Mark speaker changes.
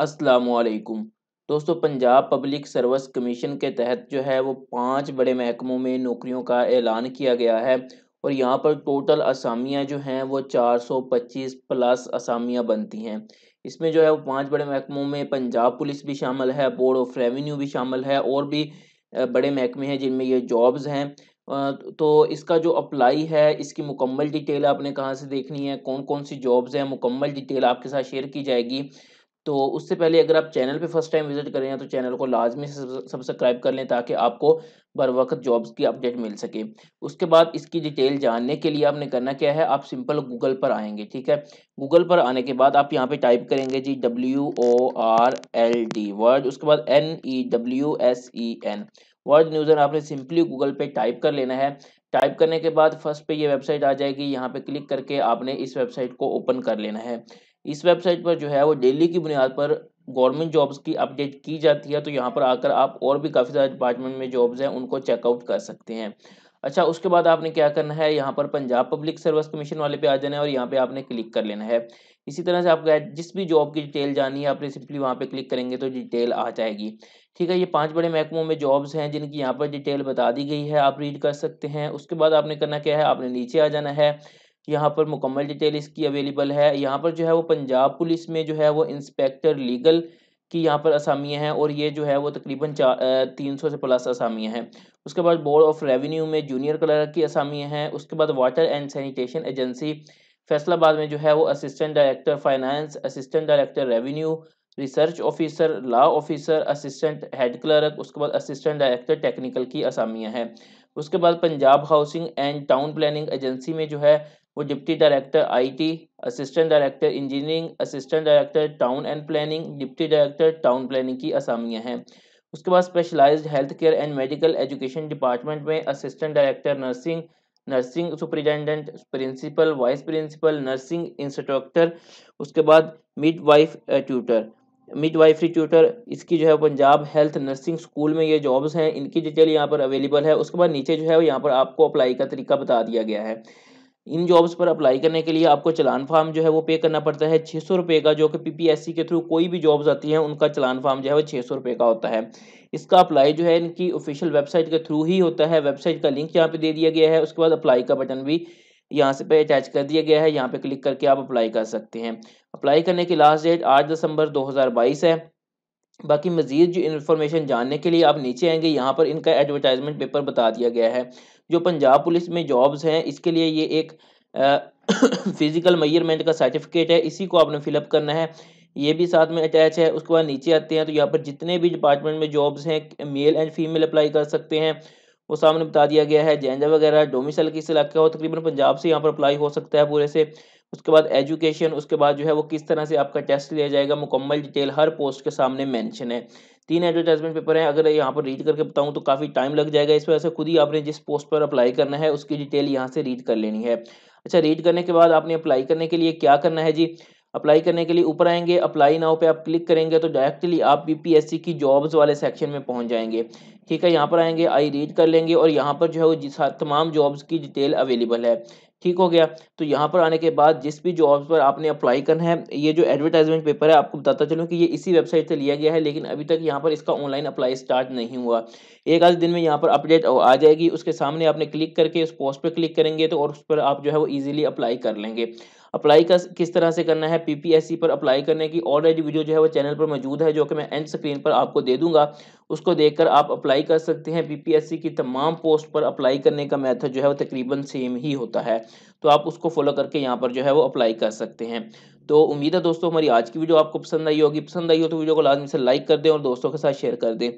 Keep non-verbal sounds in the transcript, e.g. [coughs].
Speaker 1: असलकुम दोस्तों Punjab public service commission के तहत जो है वो पांच बड़े महकमों में नौकरियों का ऐलान किया गया है और यहाँ पर टोटल असामियाँ जो हैं वो 425 प्लस असामियाँ बनती हैं इसमें जो है वो पांच बड़े महकमों में पंजाब पुलिस भी शामिल है बोर्ड ऑफ रेवेन्यू भी शामिल है और भी बड़े महकमे हैं जिनमें ये जॉब्स हैं तो इसका जो अप्लाई है इसकी मुकम्मल डिटेल आपने कहाँ से देखनी है कौन कौन सी जॉब्स हैं मुकम्मल डिटेल आपके साथ शेयर की जाएगी तो उससे पहले अगर आप चैनल पे फर्स्ट टाइम विजिट करें तो चैनल को लाजमी सब्सक्राइब कर लें ताकि आपको बर वक्त जॉब्स की अपडेट मिल सके उसके बाद इसकी डिटेल जानने के लिए आपने करना क्या है आप सिंपल गूगल पर आएंगे ठीक है गूगल पर आने के बाद आप यहाँ पे टाइप करेंगे G W O R L D word उसके बाद N E W S E N word न्यूज़र आपने सिंपली गूगल पे टाइप कर लेना है टाइप करने के बाद फर्स्ट पे ये वेबसाइट आ जाएगी यहाँ पे क्लिक करके आपने इस वेबसाइट को ओपन कर लेना है इस वेबसाइट पर जो है वो डेली की बुनियाद पर गवर्नमेंट जॉब्स की अपडेट की जाती है तो यहाँ पर आकर आप और भी काफ़ी सारे डिपार्टमेंट में जॉब्स हैं उनको चेकआउट कर सकते हैं अच्छा उसके बाद आपने क्या करना है यहाँ पर पंजाब पब्लिक सर्विस कमीशन वाले पे आ जाना है और यहाँ पे आपने क्लिक कर लेना है इसी तरह से आपका जिस भी जॉब की डिटेल जानी है आपने सिंपली वहाँ पे क्लिक करेंगे तो डिटेल आ जाएगी ठीक है ये पांच बड़े महकमों में जॉब्स हैं जिनकी यहाँ पर डिटेल बता दी गई है आप रीड कर सकते हैं उसके बाद आपने करना क्या है आपने नीचे आ जाना है यहाँ पर मुकम्मल डिटेल इसकी अवेलेबल है यहाँ पर जो है वो पंजाब पुलिस में जो है वो इंस्पेक्टर लीगल की यहाँ पर असामियाँ हैं और ये जो है वो तकरीबन चार तीन सौ से प्लस असामियाँ हैं उसके बाद बोर्ड ऑफ रेवेन्यू में जूनियर क्लर्क की असामियाँ हैं उसके बाद Water and Sanitation Agency Faisalabad में जो है वो assistant director finance assistant director revenue research officer law officer assistant head clerk उसके बाद असिस्टेंट डायरेक्टर टेक्निकल की असामियाँ हैं उसके बाद Punjab Housing and Town Planning Agency में जो है वो deputy director IT assistant director engineering assistant director town and planning deputy director town planning की असामियाँ हैं उसके बाद Specialized Health Care and Medical Education Department में assistant director nursing nursing superintendent principal vice principal nursing instructor उसके बाद midwife tutor midwifery tutor इसकी जो है पंजाब हेल्थ नर्सिंग स्कूल में ये जॉब्स हैं इनकी डिटेल यहाँ पर अवेलेबल है उसके बाद नीचे जो है यहाँ पर आपको अप्लाई का तरीका बता दिया गया है इन जॉब्स पर अप्लाई करने के लिए आपको चलान फार्म जो है वो पे करना पड़ता है छः सौ रुपये का जो कि पीपीएससी के थ्रू कोई भी जॉब्स आती हैं उनका चलान फार्म जो है वो छः सौ रुपये का होता है इसका अप्लाई जो है इनकी ऑफिशियल वेबसाइट के थ्रू ही होता है वेबसाइट का लिंक यहाँ पे दे दिया गया है उसके बाद अप्लाई का बटन भी यहाँ से पे अटैच कर दिया गया है यहाँ पे क्लिक करके आप अप्लाई कर सकते हैं अप्लाई करने की लास्ट डेट आठ दिसंबर दो है बाकी मज़ीद जो इन्फॉर्मेशन जानने के लिए आप नीचे आएंगे यहाँ पर इनका एडवर्टाइजमेंट पेपर बता दिया गया है जो पंजाब पुलिस में जॉब्स हैं इसके लिए ये एक फिज़िकल मयरमेंट [coughs] का सर्टिफिकेट है इसी को आपने फिलअप करना है ये भी साथ में अटैच है उसके बाद नीचे आते हैं तो यहाँ पर जितने भी डिपार्टमेंट में जॉब्स हैं मेल एंड फीमेल अप्लाई कर सकते हैं वो सामने बता दिया गया है जेंडर वगैरह डोमिसल किस इलाके हो तकरीबन पंजाब से यहाँ पर अप्लाई हो सकता है पूरे से उसके बाद एजुकेशन उसके बाद जो है वो किस तरह से आपका टेस्ट लिया जाएगा मुकम्मल डिटेल हर पोस्ट के सामने मेंशन है तीन एडवर्टाइजमेंट पेपर हैं अगर यहाँ पर रीड करके बताऊँ तो काफ़ी टाइम लग जाएगा इस वजह से खुद ही आपने जिस पोस्ट पर अप्लाई करना है उसकी डिटेल यहाँ से रीड कर लेनी है अच्छा रीड करने के बाद आपने अप्लाई करने के लिए क्या करना है जी अप्लाई करने के लिए ऊपर आएंगे अप्लाई नाउ पे आप क्लिक करेंगे तो डायरेक्टली आप बीपीएससी की जॉब्स वाले सेक्शन में पहुंच जाएंगे ठीक है यहाँ पर आएंगे आई रीड कर लेंगे और यहाँ पर जो है वो हाँ, तमाम जॉब्स की डिटेल अवेलेबल है ठीक हो गया तो यहाँ पर आने के बाद जिस भी जॉब्स पर आपने अप्लाई करना है ये जो एडवर्टाइजमेंट पेपर है आपको बताता चलूँ कि ये इसी वेबसाइट से लिया गया है लेकिन अभी तक यहाँ पर इसका ऑनलाइन अप्लाई स्टार्ट नहीं हुआ एक आध दिन में यहाँ पर अपडेट आ जाएगी उसके सामने आपने क्लिक करके उस पोस्ट पर क्लिक करेंगे तो और उस पर आप जो है वो ईजिली अप्लाई कर लेंगे अप्लाई का किस तरह से करना है पीपीएससी पर अप्लाई करने की ऑलरेडी वीडियो जो है वो चैनल पर मौजूद है जो कि मैं एंड स्क्रीन पर आपको दे दूंगा उसको देखकर आप अप्लाई कर सकते हैं बीपीएससी की तमाम पोस्ट पर अप्लाई करने का मेथड जो है वो तकरीबन सेम ही होता है तो आप उसको फॉलो करके यहाँ पर जो है वो अप्लाई कर सकते हैं तो उम्मीद है दोस्तों हमारी आज की वीडियो आपको पसंद आई होगी पसंद आई हो तो वीडियो को लाजमी से लाइक कर दें और दोस्तों के साथ शेयर कर दें